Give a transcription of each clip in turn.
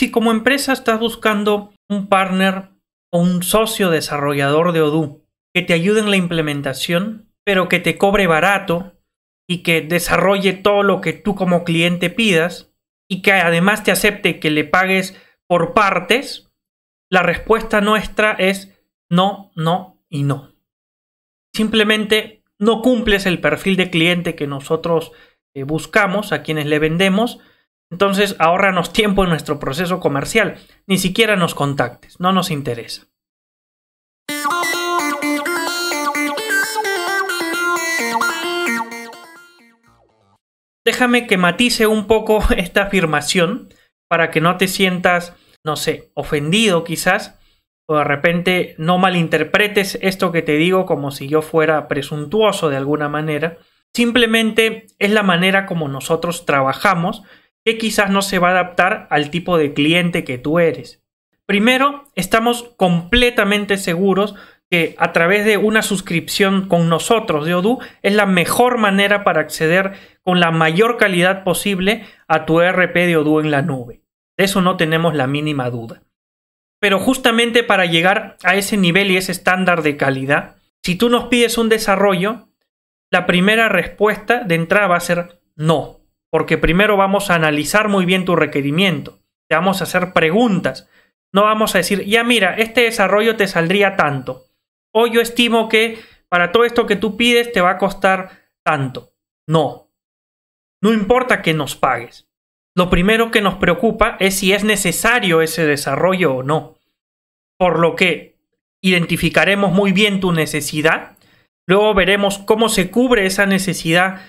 Si como empresa estás buscando un partner o un socio desarrollador de Odoo que te ayude en la implementación, pero que te cobre barato y que desarrolle todo lo que tú como cliente pidas y que además te acepte que le pagues por partes, la respuesta nuestra es no, no y no. Simplemente no cumples el perfil de cliente que nosotros eh, buscamos, a quienes le vendemos, entonces, ahorranos tiempo en nuestro proceso comercial. Ni siquiera nos contactes, no nos interesa. Déjame que matice un poco esta afirmación para que no te sientas, no sé, ofendido quizás, o de repente no malinterpretes esto que te digo como si yo fuera presuntuoso de alguna manera. Simplemente es la manera como nosotros trabajamos quizás no se va a adaptar al tipo de cliente que tú eres. Primero, estamos completamente seguros que a través de una suscripción con nosotros de Odoo es la mejor manera para acceder con la mayor calidad posible a tu e RP de Odoo en la nube. De eso no tenemos la mínima duda. Pero justamente para llegar a ese nivel y ese estándar de calidad, si tú nos pides un desarrollo, la primera respuesta de entrada va a ser no porque primero vamos a analizar muy bien tu requerimiento, te vamos a hacer preguntas, no vamos a decir, ya mira, este desarrollo te saldría tanto, o yo estimo que para todo esto que tú pides te va a costar tanto. No, no importa que nos pagues. Lo primero que nos preocupa es si es necesario ese desarrollo o no. Por lo que identificaremos muy bien tu necesidad, luego veremos cómo se cubre esa necesidad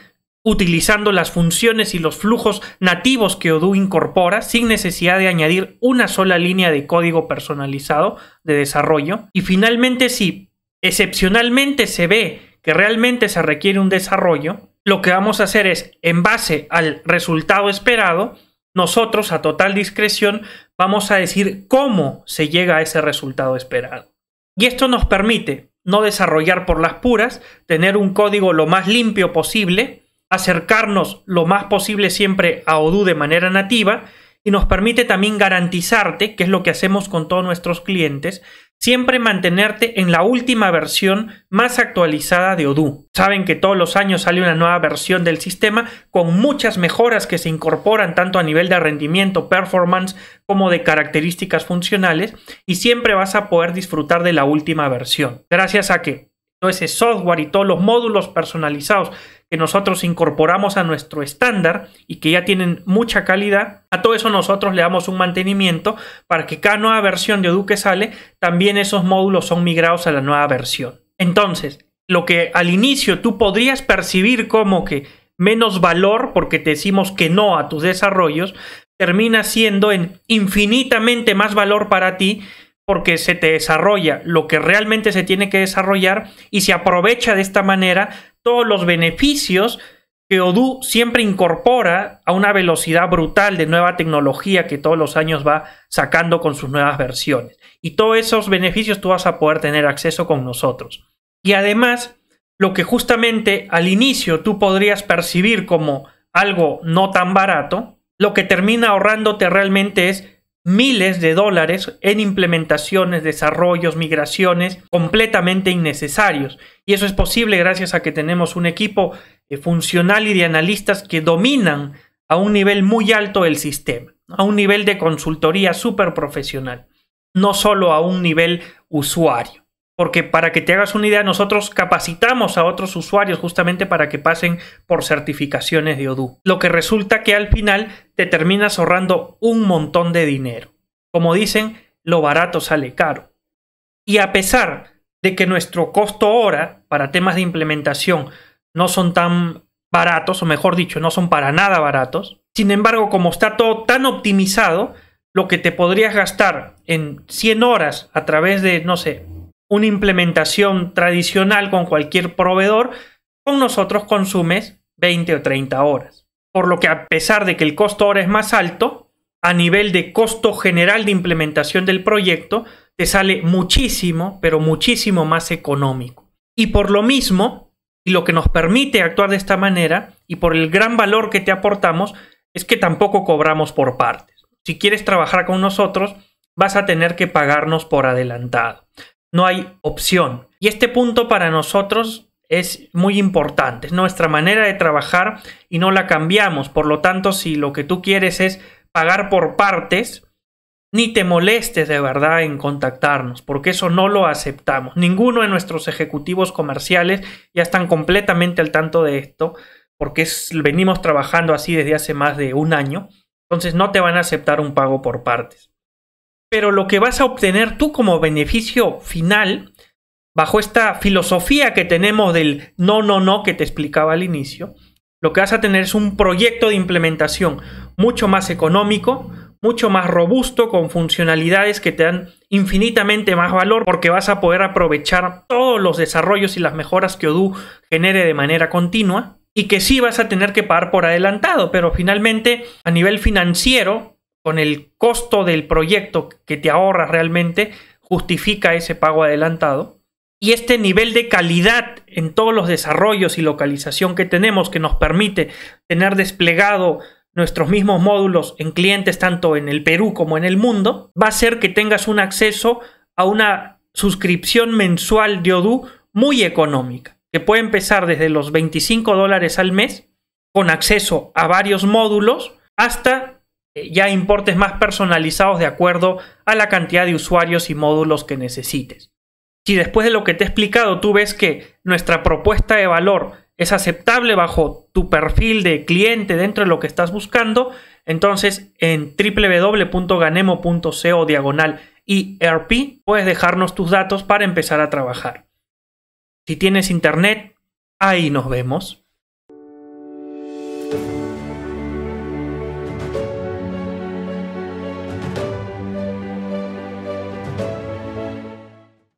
utilizando las funciones y los flujos nativos que Odoo incorpora sin necesidad de añadir una sola línea de código personalizado de desarrollo. Y finalmente, si excepcionalmente se ve que realmente se requiere un desarrollo, lo que vamos a hacer es, en base al resultado esperado, nosotros a total discreción vamos a decir cómo se llega a ese resultado esperado. Y esto nos permite no desarrollar por las puras, tener un código lo más limpio posible acercarnos lo más posible siempre a Odoo de manera nativa y nos permite también garantizarte, que es lo que hacemos con todos nuestros clientes, siempre mantenerte en la última versión más actualizada de Odoo. Saben que todos los años sale una nueva versión del sistema con muchas mejoras que se incorporan tanto a nivel de rendimiento, performance, como de características funcionales y siempre vas a poder disfrutar de la última versión. Gracias a que todo ese software y todos los módulos personalizados que nosotros incorporamos a nuestro estándar y que ya tienen mucha calidad, a todo eso nosotros le damos un mantenimiento para que cada nueva versión de que sale, también esos módulos son migrados a la nueva versión. Entonces, lo que al inicio tú podrías percibir como que menos valor porque te decimos que no a tus desarrollos, termina siendo en infinitamente más valor para ti porque se te desarrolla lo que realmente se tiene que desarrollar y se aprovecha de esta manera todos los beneficios que Odoo siempre incorpora a una velocidad brutal de nueva tecnología que todos los años va sacando con sus nuevas versiones. Y todos esos beneficios tú vas a poder tener acceso con nosotros. Y además, lo que justamente al inicio tú podrías percibir como algo no tan barato, lo que termina ahorrándote realmente es miles de dólares en implementaciones, desarrollos, migraciones completamente innecesarios. Y eso es posible gracias a que tenemos un equipo eh, funcional y de analistas que dominan a un nivel muy alto el sistema, a un nivel de consultoría súper profesional, no solo a un nivel usuario porque para que te hagas una idea, nosotros capacitamos a otros usuarios justamente para que pasen por certificaciones de Odoo. Lo que resulta que al final te terminas ahorrando un montón de dinero. Como dicen, lo barato sale caro. Y a pesar de que nuestro costo hora para temas de implementación no son tan baratos, o mejor dicho, no son para nada baratos, sin embargo, como está todo tan optimizado, lo que te podrías gastar en 100 horas a través de, no sé, una implementación tradicional con cualquier proveedor, con nosotros consumes 20 o 30 horas. Por lo que a pesar de que el costo ahora es más alto, a nivel de costo general de implementación del proyecto, te sale muchísimo, pero muchísimo más económico. Y por lo mismo, y lo que nos permite actuar de esta manera, y por el gran valor que te aportamos, es que tampoco cobramos por partes. Si quieres trabajar con nosotros, vas a tener que pagarnos por adelantado no hay opción. Y este punto para nosotros es muy importante, es nuestra manera de trabajar y no la cambiamos. Por lo tanto, si lo que tú quieres es pagar por partes, ni te molestes de verdad en contactarnos, porque eso no lo aceptamos. Ninguno de nuestros ejecutivos comerciales ya están completamente al tanto de esto, porque venimos trabajando así desde hace más de un año. Entonces no te van a aceptar un pago por partes pero lo que vas a obtener tú como beneficio final, bajo esta filosofía que tenemos del no, no, no que te explicaba al inicio, lo que vas a tener es un proyecto de implementación mucho más económico, mucho más robusto, con funcionalidades que te dan infinitamente más valor porque vas a poder aprovechar todos los desarrollos y las mejoras que Odoo genere de manera continua y que sí vas a tener que pagar por adelantado, pero finalmente a nivel financiero con el costo del proyecto que te ahorras realmente, justifica ese pago adelantado. Y este nivel de calidad en todos los desarrollos y localización que tenemos, que nos permite tener desplegado nuestros mismos módulos en clientes tanto en el Perú como en el mundo, va a ser que tengas un acceso a una suscripción mensual de Odoo muy económica, que puede empezar desde los 25 dólares al mes, con acceso a varios módulos, hasta eh, ya importes más personalizados de acuerdo a la cantidad de usuarios y módulos que necesites. Si después de lo que te he explicado tú ves que nuestra propuesta de valor es aceptable bajo tu perfil de cliente dentro de lo que estás buscando, entonces en www.ganemo.co diagonal ERP puedes dejarnos tus datos para empezar a trabajar. Si tienes internet, ahí nos vemos.